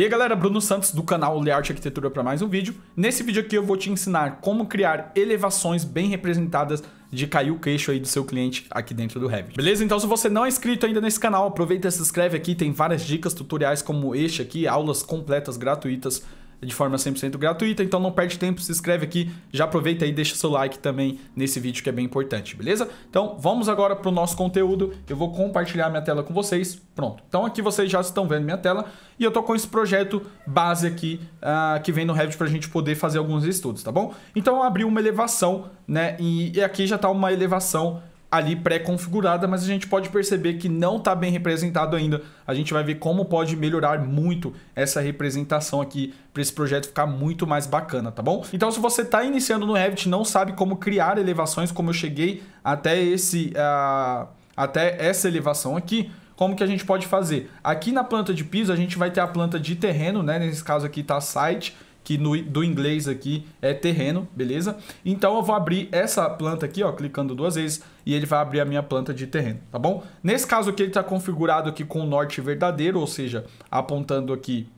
E aí galera, Bruno Santos do canal Layout Arquitetura para mais um vídeo. Nesse vídeo aqui eu vou te ensinar como criar elevações bem representadas de cair o queixo aí do seu cliente aqui dentro do Revit. Beleza? Então se você não é inscrito ainda nesse canal, aproveita e se inscreve aqui, tem várias dicas, tutoriais como este aqui, aulas completas gratuitas de forma 100% gratuita, então não perde tempo, se inscreve aqui, já aproveita e deixa seu like também nesse vídeo que é bem importante, beleza? Então vamos agora para o nosso conteúdo, eu vou compartilhar minha tela com vocês, pronto. Então aqui vocês já estão vendo minha tela e eu tô com esse projeto base aqui uh, que vem no Revit para a gente poder fazer alguns estudos, tá bom? Então eu abri uma elevação, né, e, e aqui já está uma elevação ali pré-configurada, mas a gente pode perceber que não está bem representado ainda. A gente vai ver como pode melhorar muito essa representação aqui para esse projeto ficar muito mais bacana, tá bom? Então, se você está iniciando no Revit não sabe como criar elevações, como eu cheguei até, esse, uh, até essa elevação aqui, como que a gente pode fazer? Aqui na planta de piso, a gente vai ter a planta de terreno, né? Nesse caso aqui está site, que no, do inglês aqui é terreno, beleza? Então eu vou abrir essa planta aqui, ó, clicando duas vezes, e ele vai abrir a minha planta de terreno, tá bom? Nesse caso aqui ele está configurado aqui com o norte verdadeiro, ou seja, apontando aqui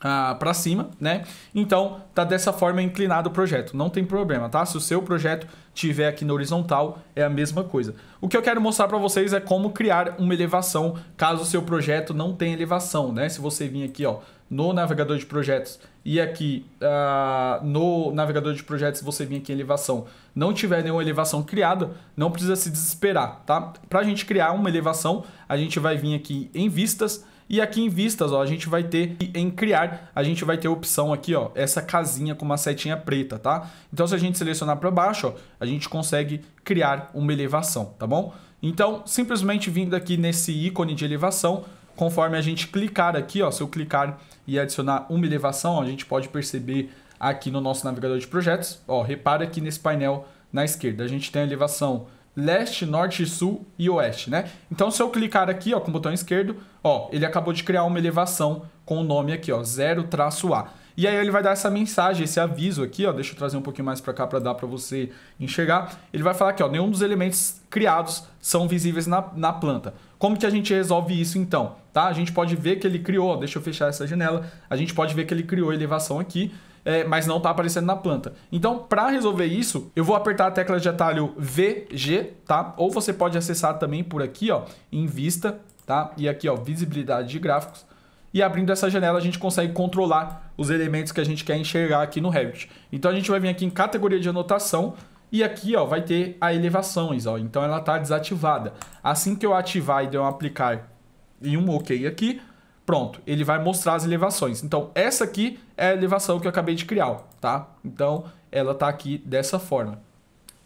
ah, para cima, né? Então, tá dessa forma inclinado o projeto. Não tem problema, tá? Se o seu projeto tiver aqui na horizontal, é a mesma coisa. O que eu quero mostrar para vocês é como criar uma elevação, caso o seu projeto não tenha elevação, né? Se você vir aqui, ó, no navegador de projetos e aqui uh, no navegador de projetos você vir aqui em elevação, não tiver nenhuma elevação criada, não precisa se desesperar, tá? Para a gente criar uma elevação, a gente vai vir aqui em vistas e aqui em vistas, ó, a gente vai ter em criar, a gente vai ter a opção aqui, ó, essa casinha com uma setinha preta, tá? Então se a gente selecionar para baixo, ó, a gente consegue criar uma elevação, tá bom? Então, simplesmente vindo aqui nesse ícone de elevação, Conforme a gente clicar aqui, ó, se eu clicar e adicionar uma elevação, ó, a gente pode perceber aqui no nosso navegador de projetos, ó, repara aqui nesse painel na esquerda, a gente tem a elevação leste, norte, sul e oeste, né? Então, se eu clicar aqui, ó, com o botão esquerdo, ó, ele acabou de criar uma elevação com o nome aqui, ó, 0-A. E aí ele vai dar essa mensagem, esse aviso aqui, ó, deixa eu trazer um pouquinho mais para cá para dar para você enxergar. Ele vai falar aqui, ó, nenhum dos elementos criados são visíveis na, na planta. Como que a gente resolve isso então? tá? A gente pode ver que ele criou, deixa eu fechar essa janela, a gente pode ver que ele criou elevação aqui, é, mas não está aparecendo na planta. Então, para resolver isso, eu vou apertar a tecla de atalho VG, tá? Ou você pode acessar também por aqui, ó, em vista, tá? E aqui, ó, visibilidade de gráficos. E abrindo essa janela, a gente consegue controlar os elementos que a gente quer enxergar aqui no Revit. Então, a gente vai vir aqui em categoria de anotação, e aqui ó, vai ter a elevações, ó, então ela está desativada. Assim que eu ativar e der um aplicar e um OK aqui, pronto, ele vai mostrar as elevações. Então, essa aqui é a elevação que eu acabei de criar, tá? Então, ela está aqui dessa forma.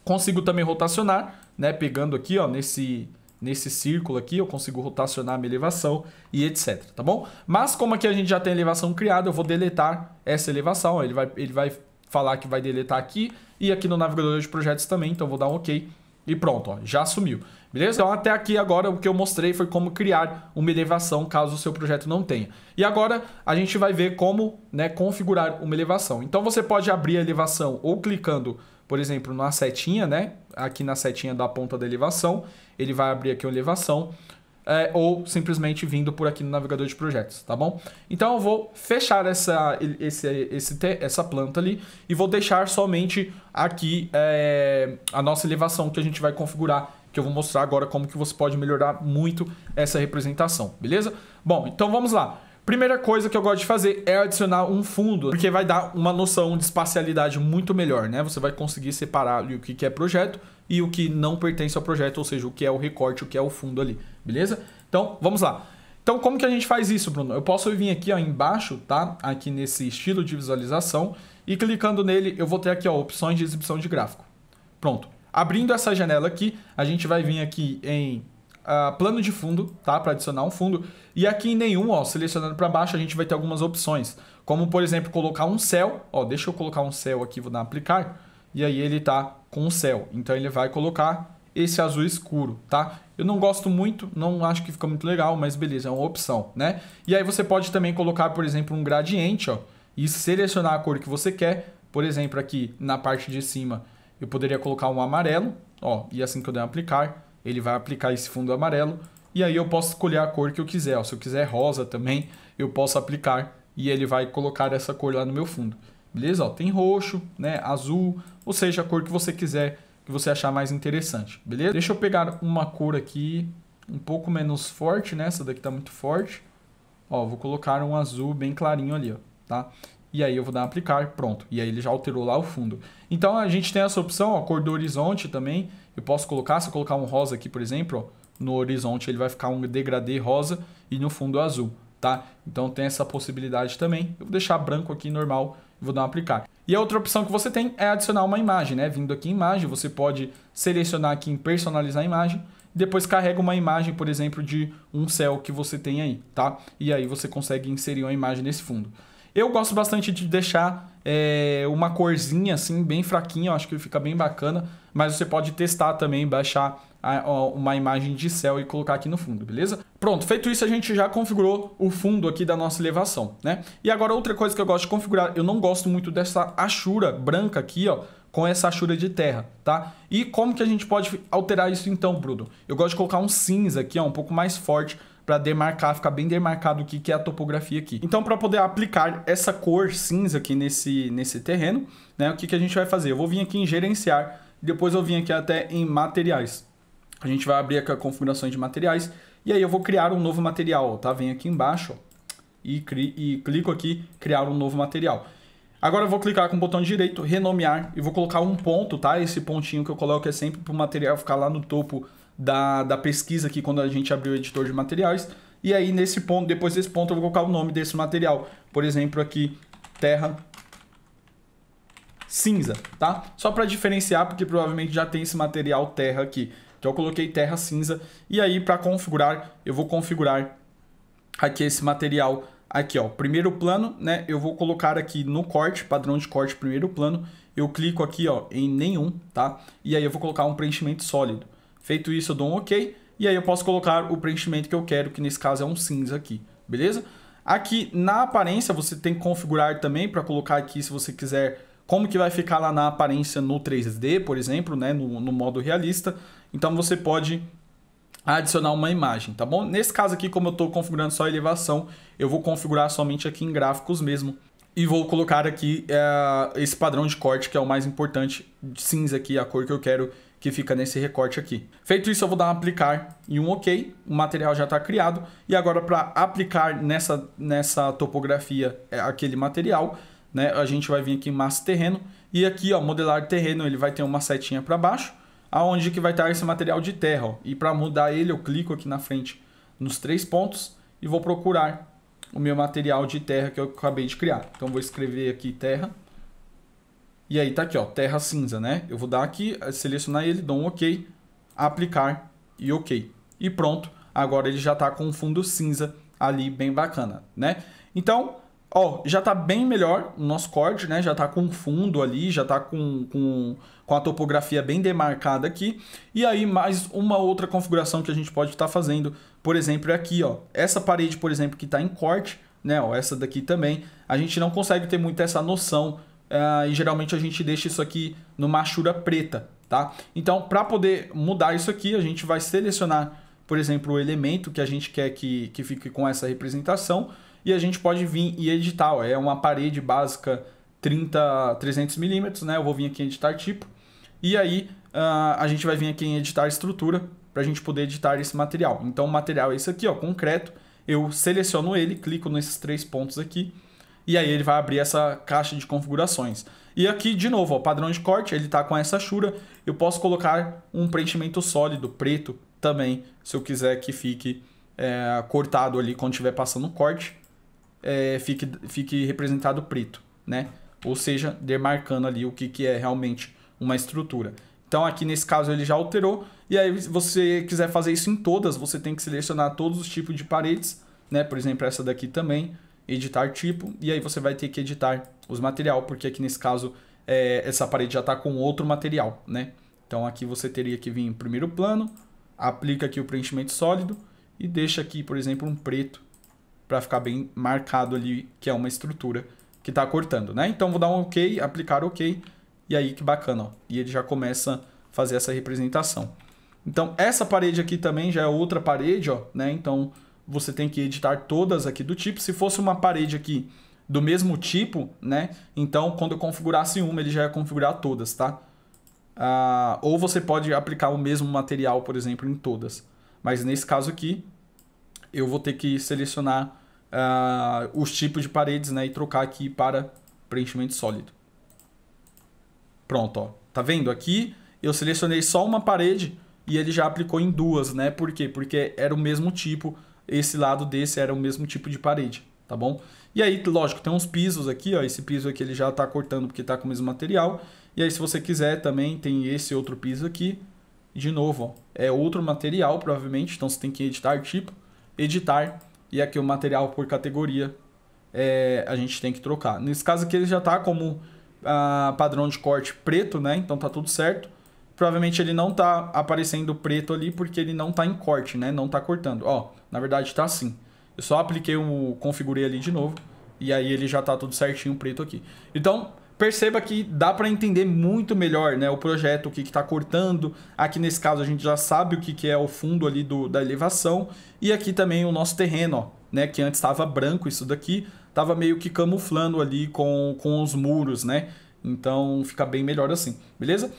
Consigo também rotacionar, né? Pegando aqui, ó, nesse, nesse círculo aqui, eu consigo rotacionar a minha elevação e etc, tá bom? Mas como aqui a gente já tem a elevação criada, eu vou deletar essa elevação, ele vai, ele vai falar que vai deletar aqui e aqui no navegador de projetos também, então eu vou dar um OK e pronto, ó, já sumiu. Beleza? Então até aqui agora o que eu mostrei foi como criar uma elevação caso o seu projeto não tenha. E agora a gente vai ver como né, configurar uma elevação. Então você pode abrir a elevação ou clicando, por exemplo, na setinha, né? Aqui na setinha da ponta da elevação, ele vai abrir aqui uma elevação. É, ou simplesmente vindo por aqui no navegador de projetos, tá bom? Então eu vou fechar essa, esse, esse, essa planta ali e vou deixar somente aqui é, a nossa elevação que a gente vai configurar que eu vou mostrar agora como que você pode melhorar muito essa representação, beleza? Bom, então vamos lá. Primeira coisa que eu gosto de fazer é adicionar um fundo, porque vai dar uma noção de espacialidade muito melhor, né? Você vai conseguir separar o que é projeto e o que não pertence ao projeto, ou seja, o que é o recorte, o que é o fundo ali, beleza? Então, vamos lá. Então, como que a gente faz isso, Bruno? Eu posso vir aqui ó, embaixo, tá? Aqui nesse estilo de visualização e clicando nele, eu vou ter aqui ó, opções de exibição de gráfico. Pronto. Abrindo essa janela aqui, a gente vai vir aqui em Uh, plano de fundo, tá? Para adicionar um fundo. E aqui em nenhum, ó, selecionando para baixo, a gente vai ter algumas opções. Como, por exemplo, colocar um céu. Ó, deixa eu colocar um céu aqui, vou dar aplicar. E aí ele tá com o céu. Então ele vai colocar esse azul escuro, tá? Eu não gosto muito, não acho que fica muito legal, mas beleza, é uma opção, né? E aí você pode também colocar, por exemplo, um gradiente, ó. E selecionar a cor que você quer. Por exemplo, aqui na parte de cima eu poderia colocar um amarelo, ó, e assim que eu der aplicar, ele vai aplicar esse fundo amarelo, e aí eu posso escolher a cor que eu quiser, ó, se eu quiser rosa também, eu posso aplicar e ele vai colocar essa cor lá no meu fundo. Beleza? Ó, tem roxo, né, azul, ou seja, a cor que você quiser, que você achar mais interessante, beleza? Deixa eu pegar uma cor aqui um pouco menos forte, né? Essa daqui tá muito forte. Ó, vou colocar um azul bem clarinho ali, ó, tá? e aí eu vou dar aplicar, pronto. E aí ele já alterou lá o fundo. Então a gente tem essa opção, ó, cor do horizonte também. Eu posso colocar, se eu colocar um rosa aqui, por exemplo, ó, no horizonte ele vai ficar um degradê rosa e no fundo azul, tá? Então tem essa possibilidade também. Eu vou deixar branco aqui normal e vou dar um aplicar. E a outra opção que você tem é adicionar uma imagem, né? Vindo aqui em imagem, você pode selecionar aqui em personalizar a imagem depois carrega uma imagem, por exemplo, de um céu que você tem aí, tá? E aí você consegue inserir uma imagem nesse fundo. Eu gosto bastante de deixar é, uma corzinha assim, bem fraquinha, eu acho que fica bem bacana. Mas você pode testar também, baixar a, uma imagem de céu e colocar aqui no fundo, beleza? Pronto, feito isso, a gente já configurou o fundo aqui da nossa elevação, né? E agora outra coisa que eu gosto de configurar, eu não gosto muito dessa achura branca aqui, ó, com essa achura de terra, tá? E como que a gente pode alterar isso então, Bruno? Eu gosto de colocar um cinza aqui, ó, um pouco mais forte, para demarcar, ficar bem demarcado o que, que é a topografia aqui. Então, para poder aplicar essa cor cinza aqui nesse, nesse terreno, né, o que, que a gente vai fazer? Eu vou vir aqui em gerenciar, depois eu vim aqui até em materiais. A gente vai abrir aqui a configurações de materiais, e aí eu vou criar um novo material, ó, tá? Vem aqui embaixo, ó, e, cri, e clico aqui, criar um novo material. Agora eu vou clicar com o botão direito, renomear, e vou colocar um ponto, tá? Esse pontinho que eu coloco é sempre para o material ficar lá no topo da, da pesquisa aqui quando a gente abriu o editor de materiais. E aí, nesse ponto, depois desse ponto, eu vou colocar o nome desse material. Por exemplo, aqui, terra cinza, tá? Só para diferenciar, porque provavelmente já tem esse material terra aqui. Então, eu coloquei terra cinza. E aí, para configurar, eu vou configurar aqui esse material aqui, ó. Primeiro plano, né? Eu vou colocar aqui no corte, padrão de corte primeiro plano. Eu clico aqui, ó, em nenhum, tá? E aí eu vou colocar um preenchimento sólido. Feito isso, eu dou um OK. E aí eu posso colocar o preenchimento que eu quero, que nesse caso é um cinza aqui, beleza? Aqui na aparência você tem que configurar também para colocar aqui se você quiser como que vai ficar lá na aparência no 3D, por exemplo, né? no, no modo realista. Então você pode adicionar uma imagem, tá bom? Nesse caso aqui, como eu estou configurando só elevação, eu vou configurar somente aqui em gráficos mesmo. E vou colocar aqui é, esse padrão de corte, que é o mais importante, cinza aqui, a cor que eu quero que fica nesse recorte aqui. Feito isso, eu vou dar um aplicar e um OK. O material já está criado. E agora, para aplicar nessa, nessa topografia é, aquele material, né, a gente vai vir aqui em massa terreno. E aqui, ó, modelar terreno, ele vai ter uma setinha para baixo, aonde que vai estar esse material de terra. Ó. E para mudar ele, eu clico aqui na frente nos três pontos e vou procurar o meu material de terra que eu acabei de criar. Então, vou escrever aqui terra e aí tá aqui, ó, terra cinza, né? Eu vou dar aqui, selecionar ele, dou um OK, aplicar e OK. E pronto, agora ele já tá com um fundo cinza ali bem bacana, né? Então, ó, já tá bem melhor o nosso corte, né? Já tá com fundo ali, já tá com, com, com a topografia bem demarcada aqui. E aí, mais uma outra configuração que a gente pode estar tá fazendo, por exemplo, é aqui, ó. Essa parede, por exemplo, que tá em corte, né? Ó, essa daqui também, a gente não consegue ter muito essa noção uh, e geralmente a gente deixa isso aqui numa achura preta, tá? Então, para poder mudar isso aqui, a gente vai selecionar, por exemplo, o elemento que a gente quer que, que fique com essa representação e a gente pode vir e editar, ó, é uma parede básica 30, 300 milímetros, né? Eu vou vir aqui em editar tipo e aí uh, a gente vai vir aqui em editar estrutura para a gente poder editar esse material. Então, o material é esse aqui, ó, concreto. Eu seleciono ele, clico nesses três pontos aqui e aí ele vai abrir essa caixa de configurações. E aqui, de novo, o padrão de corte, ele está com essa chura. Eu posso colocar um preenchimento sólido, preto, também, se eu quiser que fique é, cortado ali quando estiver passando o corte, é, fique, fique representado preto, né? Ou seja, demarcando ali o que, que é realmente uma estrutura. Então aqui nesse caso ele já alterou, e aí se você quiser fazer isso em todas, você tem que selecionar todos os tipos de paredes, né? Por exemplo, essa daqui também, editar tipo, e aí você vai ter que editar os material, porque aqui nesse caso é, essa parede já está com outro material, né? Então aqui você teria que vir em primeiro plano, aplica aqui o preenchimento sólido e deixa aqui, por exemplo, um preto para ficar bem marcado ali que é uma estrutura que está cortando, né? Então vou dar um OK, aplicar OK e aí que bacana, ó. e ele já começa a fazer essa representação. Então essa parede aqui também já é outra parede, ó, né? Então você tem que editar todas aqui do tipo. Se fosse uma parede aqui do mesmo tipo, né? Então, quando eu configurasse uma, ele já ia configurar todas, tá? Ah, ou você pode aplicar o mesmo material, por exemplo, em todas. Mas nesse caso aqui, eu vou ter que selecionar ah, os tipos de paredes, né? E trocar aqui para preenchimento sólido. Pronto, ó. Tá vendo? Aqui eu selecionei só uma parede e ele já aplicou em duas, né? Por quê? Porque era o mesmo tipo esse lado desse era o mesmo tipo de parede, tá bom? E aí, lógico, tem uns pisos aqui, ó, esse piso aqui ele já está cortando porque está com o mesmo material. E aí, se você quiser também, tem esse outro piso aqui, de novo, ó, é outro material provavelmente, então você tem que editar tipo, editar, e aqui o material por categoria é, a gente tem que trocar. Nesse caso aqui ele já está como ah, padrão de corte preto, né? Então tá tudo certo provavelmente ele não tá aparecendo preto ali porque ele não tá em corte, né? Não tá cortando. Ó, na verdade tá assim. Eu só apliquei o configurei ali de novo e aí ele já tá tudo certinho preto aqui. Então, perceba que dá para entender muito melhor, né, o projeto, o que que tá cortando. Aqui nesse caso a gente já sabe o que que é o fundo ali do, da elevação e aqui também o nosso terreno, ó, né, que antes estava branco isso daqui, tava meio que camuflando ali com, com os muros, né? Então fica bem melhor assim, beleza?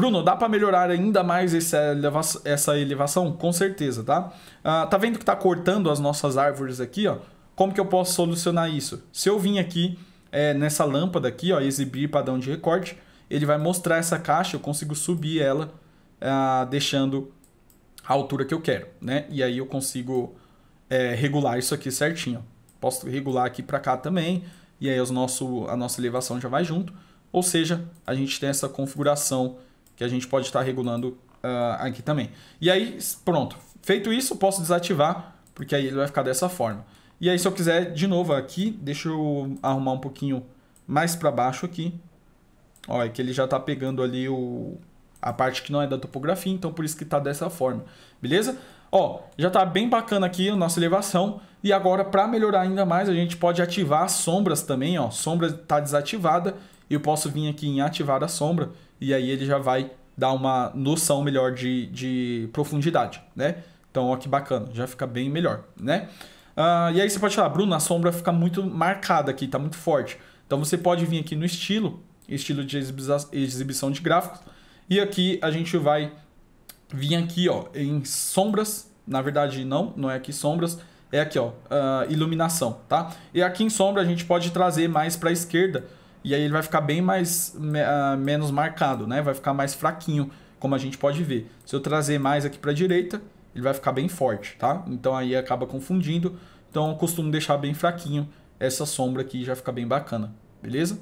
Bruno, dá para melhorar ainda mais essa elevação, essa elevação? Com certeza, tá? Ah, tá vendo que tá cortando as nossas árvores aqui, ó? Como que eu posso solucionar isso? Se eu vim aqui é, nessa lâmpada aqui, ó, exibir padrão de recorte, ele vai mostrar essa caixa, eu consigo subir ela, ah, deixando a altura que eu quero, né? E aí eu consigo é, regular isso aqui certinho. Posso regular aqui para cá também, e aí os nosso, a nossa elevação já vai junto. Ou seja, a gente tem essa configuração que a gente pode estar regulando uh, aqui também. E aí, pronto. Feito isso, posso desativar, porque aí ele vai ficar dessa forma. E aí, se eu quiser, de novo aqui, deixa eu arrumar um pouquinho mais para baixo aqui. Olha, é que ele já está pegando ali o, a parte que não é da topografia, então por isso que está dessa forma, beleza? Ó, já está bem bacana aqui a nossa elevação. E agora, para melhorar ainda mais, a gente pode ativar as sombras também, ó. Sombra está desativada. Eu posso vir aqui em ativar a sombra e aí ele já vai dar uma noção melhor de, de profundidade, né? Então, ó que bacana, já fica bem melhor, né? Uh, e aí você pode falar, Bruno, a sombra fica muito marcada aqui, tá muito forte. Então você pode vir aqui no estilo, estilo de exibição de gráficos, e aqui a gente vai vir aqui ó, em sombras, na verdade não, não é aqui sombras, é aqui ó, uh, iluminação, tá? E aqui em sombra a gente pode trazer mais para a esquerda e aí ele vai ficar bem mais uh, menos marcado, né? Vai ficar mais fraquinho, como a gente pode ver. Se eu trazer mais aqui para a direita, ele vai ficar bem forte, tá? Então aí acaba confundindo. Então eu costumo deixar bem fraquinho essa sombra aqui, já fica bem bacana, beleza?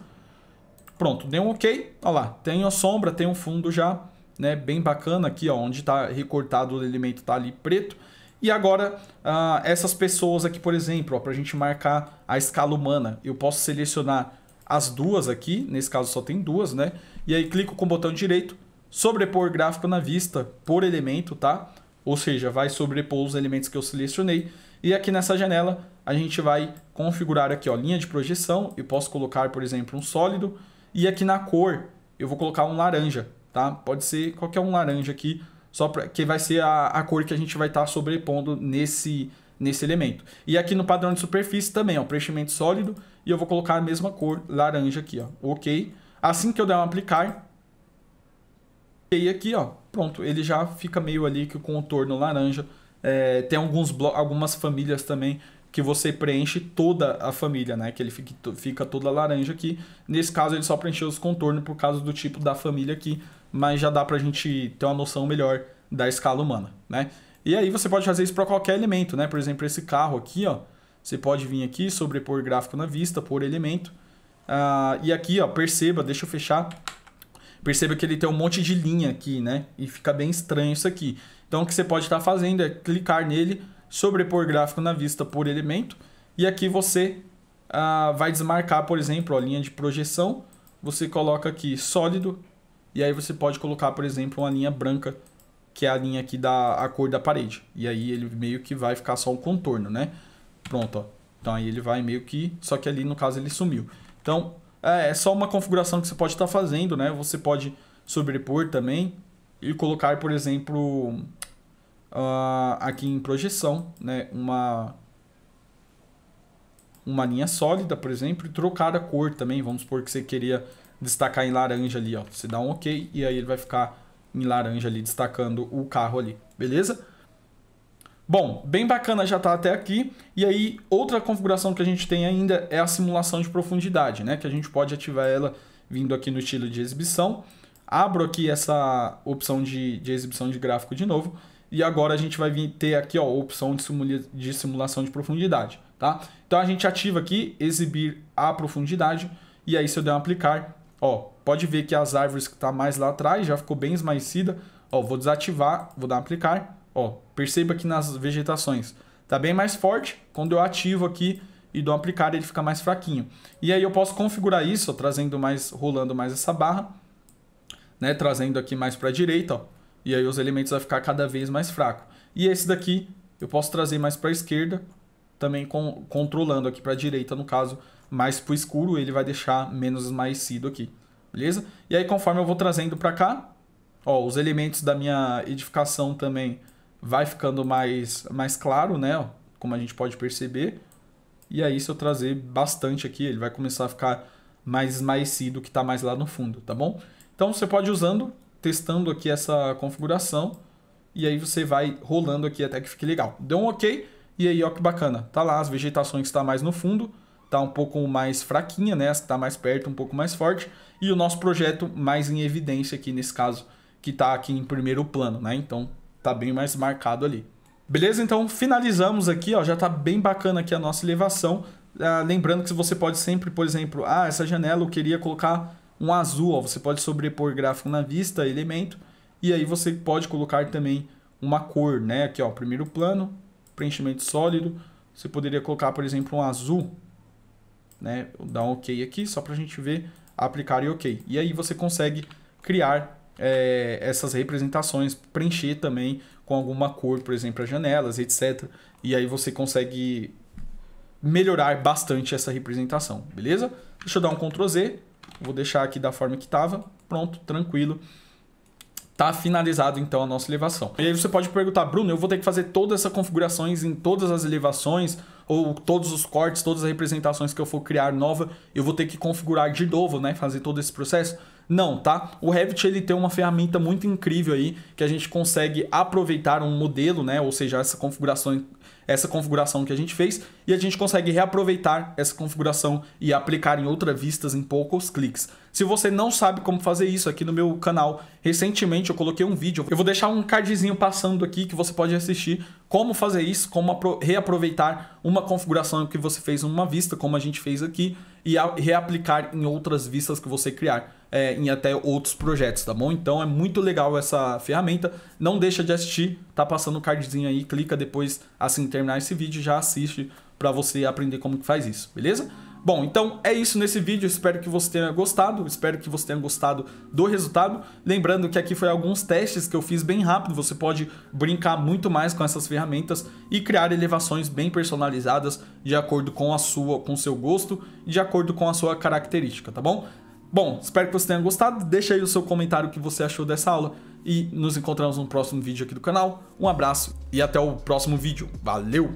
Pronto, deu um ok. Olha lá, tem a sombra, tem um fundo já né, bem bacana aqui, ó, onde está recortado o elemento tá ali preto. E agora, uh, essas pessoas aqui, por exemplo, para a gente marcar a escala humana, eu posso selecionar as duas aqui, nesse caso só tem duas, né? E aí clico com o botão direito, sobrepor gráfico na vista por elemento, tá? Ou seja, vai sobrepor os elementos que eu selecionei. E aqui nessa janela a gente vai configurar aqui, ó, linha de projeção. Eu posso colocar, por exemplo, um sólido. E aqui na cor eu vou colocar um laranja, tá? Pode ser qualquer um laranja aqui, só pra, que vai ser a, a cor que a gente vai estar tá sobrepondo nesse nesse elemento. E aqui no padrão de superfície também, ó, preenchimento sólido, e eu vou colocar a mesma cor laranja aqui, ó, ok. Assim que eu der um aplicar, e aqui, ó, pronto, ele já fica meio ali que o contorno laranja, é, tem alguns algumas famílias também que você preenche toda a família, né? Que ele fica toda laranja aqui. Nesse caso, ele só preencheu os contornos por causa do tipo da família aqui, mas já dá pra gente ter uma noção melhor da escala humana, né? E aí você pode fazer isso para qualquer elemento, né? Por exemplo, esse carro aqui, ó. Você pode vir aqui, sobrepor gráfico na vista, por elemento. Ah, e aqui, ó, perceba, deixa eu fechar. Perceba que ele tem um monte de linha aqui, né? E fica bem estranho isso aqui. Então, o que você pode estar tá fazendo é clicar nele, sobrepor gráfico na vista por elemento. E aqui você ah, vai desmarcar, por exemplo, a linha de projeção. Você coloca aqui sólido. E aí você pode colocar, por exemplo, uma linha branca que é a linha aqui da a cor da parede. E aí ele meio que vai ficar só um contorno, né? Pronto, ó. Então aí ele vai meio que... Só que ali, no caso, ele sumiu. Então, é, é só uma configuração que você pode estar tá fazendo, né? Você pode sobrepor também e colocar, por exemplo, uh, aqui em projeção, né? Uma uma linha sólida, por exemplo, e trocar a cor também. Vamos supor que você queria destacar em laranja ali, ó. Você dá um OK e aí ele vai ficar em laranja ali, destacando o carro ali, beleza? Bom, bem bacana já está até aqui. E aí, outra configuração que a gente tem ainda é a simulação de profundidade, né? Que a gente pode ativar ela vindo aqui no estilo de exibição. Abro aqui essa opção de, de exibição de gráfico de novo. E agora a gente vai vir ter aqui ó, a opção de, simula de simulação de profundidade, tá? Então a gente ativa aqui, exibir a profundidade. E aí, se eu der um aplicar, Ó, pode ver que as árvores que está mais lá atrás já ficou bem esmaecida. Ó, vou desativar, vou dar aplicar. Ó, perceba que nas vegetações está bem mais forte. Quando eu ativo aqui e dou aplicar, ele fica mais fraquinho. E aí eu posso configurar isso, ó, trazendo mais, rolando mais essa barra. Né, trazendo aqui mais para a direita, ó, e aí os elementos vão ficar cada vez mais fracos. E esse daqui eu posso trazer mais para a esquerda, também com, controlando aqui para a direita, no caso, mais para o escuro, ele vai deixar menos esmaecido aqui, beleza? E aí conforme eu vou trazendo para cá, ó, os elementos da minha edificação também vai ficando mais, mais claro, né? Ó, como a gente pode perceber. E aí se eu trazer bastante aqui, ele vai começar a ficar mais esmaecido que está mais lá no fundo, tá bom? Então você pode ir usando, testando aqui essa configuração e aí você vai rolando aqui até que fique legal. Deu um ok? E aí, ó que bacana, tá lá as vegetações que está mais no fundo, tá um pouco mais fraquinha, né? As que está mais perto, um pouco mais forte. E o nosso projeto mais em evidência aqui nesse caso, que está aqui em primeiro plano, né? Então tá bem mais marcado ali. Beleza? Então finalizamos aqui, ó. Já tá bem bacana aqui a nossa elevação. Ah, lembrando que você pode sempre, por exemplo, ah, essa janela eu queria colocar um azul, ó. Você pode sobrepor gráfico na vista, elemento. E aí você pode colocar também uma cor, né? Aqui, ó, primeiro plano, preenchimento sólido. Você poderia colocar, por exemplo, um azul. Né? dar um OK aqui, só para a gente ver, aplicar e OK. E aí você consegue criar é, essas representações, preencher também com alguma cor, por exemplo, as janelas, etc. E aí você consegue melhorar bastante essa representação, beleza? Deixa eu dar um Ctrl Z, vou deixar aqui da forma que estava, pronto, tranquilo. Tá finalizado então a nossa elevação. E aí você pode perguntar, Bruno, eu vou ter que fazer todas essas configurações em todas as elevações ou todos os cortes, todas as representações que eu for criar nova, eu vou ter que configurar de novo, né, fazer todo esse processo? Não, tá? O Revit ele tem uma ferramenta muito incrível aí que a gente consegue aproveitar um modelo, né, ou seja, essa configuração essa configuração que a gente fez e a gente consegue reaproveitar essa configuração e aplicar em outras vistas em poucos cliques. Se você não sabe como fazer isso aqui no meu canal, recentemente eu coloquei um vídeo, eu vou deixar um cardzinho passando aqui que você pode assistir como fazer isso, como reaproveitar uma configuração que você fez em uma vista, como a gente fez aqui, e reaplicar em outras vistas que você criar. É, em até outros projetos, tá bom? Então é muito legal essa ferramenta. Não deixa de assistir, tá passando o cardzinho aí, clica depois assim terminar esse vídeo, já assiste para você aprender como que faz isso, beleza? Bom, então é isso nesse vídeo, espero que você tenha gostado, espero que você tenha gostado do resultado. Lembrando que aqui foi alguns testes que eu fiz bem rápido, você pode brincar muito mais com essas ferramentas e criar elevações bem personalizadas de acordo com a sua, com o seu gosto e de acordo com a sua característica, tá bom? Bom, espero que você tenha gostado, deixa aí o seu comentário que você achou dessa aula e nos encontramos no próximo vídeo aqui do canal. Um abraço e até o próximo vídeo. Valeu!